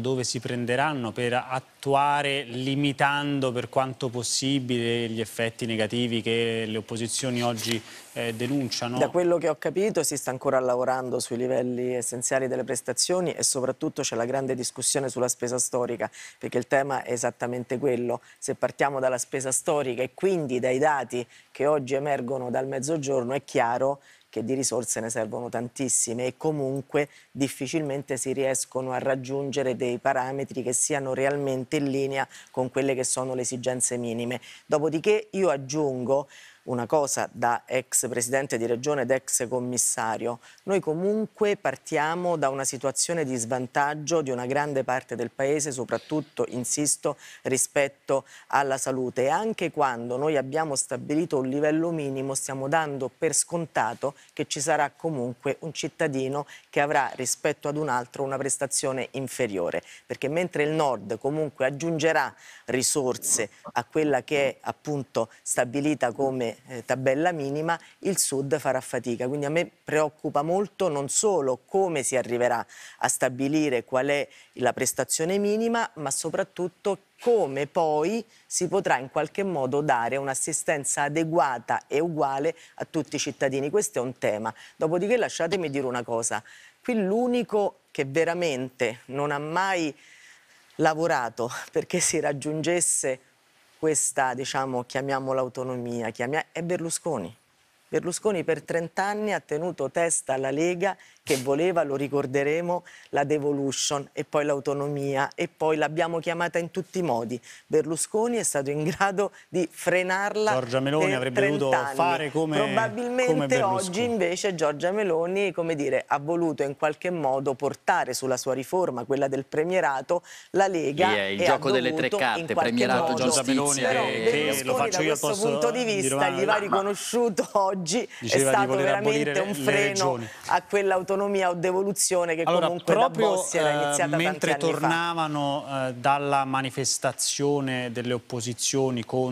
dove si prenderanno per attuare limitando per quanto possibile gli effetti negativi che le opposizioni oggi eh, denunciano? Da quello che ho capito si sta ancora lavorando sui livelli essenziali delle prestazioni e soprattutto c'è la grande discussione sulla spesa storica perché il tema è esattamente quello. Se partiamo dalla spesa storica e quindi dai dati che oggi emergono dal mezzogiorno è chiaro che di risorse ne servono tantissime e comunque difficilmente si riescono a raggiungere dei parametri che siano realmente in linea con quelle che sono le esigenze minime. Dopodiché io aggiungo una cosa da ex presidente di regione ed ex commissario. Noi comunque partiamo da una situazione di svantaggio di una grande parte del paese, soprattutto, insisto, rispetto alla salute. E anche quando noi abbiamo stabilito un livello minimo, stiamo dando per scontato che ci sarà comunque un cittadino che avrà rispetto ad un altro una prestazione inferiore. Perché mentre il Nord comunque aggiungerà risorse a quella che è appunto stabilita come eh, tabella minima il Sud farà fatica. Quindi a me preoccupa molto non solo come si arriverà a stabilire qual è la prestazione minima, ma soprattutto come poi si potrà in qualche modo dare un'assistenza adeguata e uguale a tutti i cittadini. Questo è un tema. Dopodiché lasciatemi dire una cosa. Qui l'unico che veramente non ha mai lavorato perché si raggiungesse questa, diciamo, chiamiamola autonomia, chiamiam- è Berlusconi. Berlusconi per 30 anni ha tenuto testa alla Lega che voleva, lo ricorderemo, la devolution e poi l'autonomia e poi l'abbiamo chiamata in tutti i modi. Berlusconi è stato in grado di frenarla. Giorgia Meloni avrebbe dovuto anni. fare come Probabilmente come oggi invece Giorgia Meloni, come dire, ha voluto in qualche modo portare sulla sua riforma, quella del premierato, la Lega yeah, il gioco delle tre carte, premierato modo, Giorgia Meloni, eh, che, e, e lo faccio io al posto punto di vista gli va riconosciuto oggi oggi Diceva è stato veramente un freno a quell'autonomia o devoluzione che allora, comunque proprio, da Bossi era eh, iniziata mentre tornavano eh, dalla manifestazione delle opposizioni contro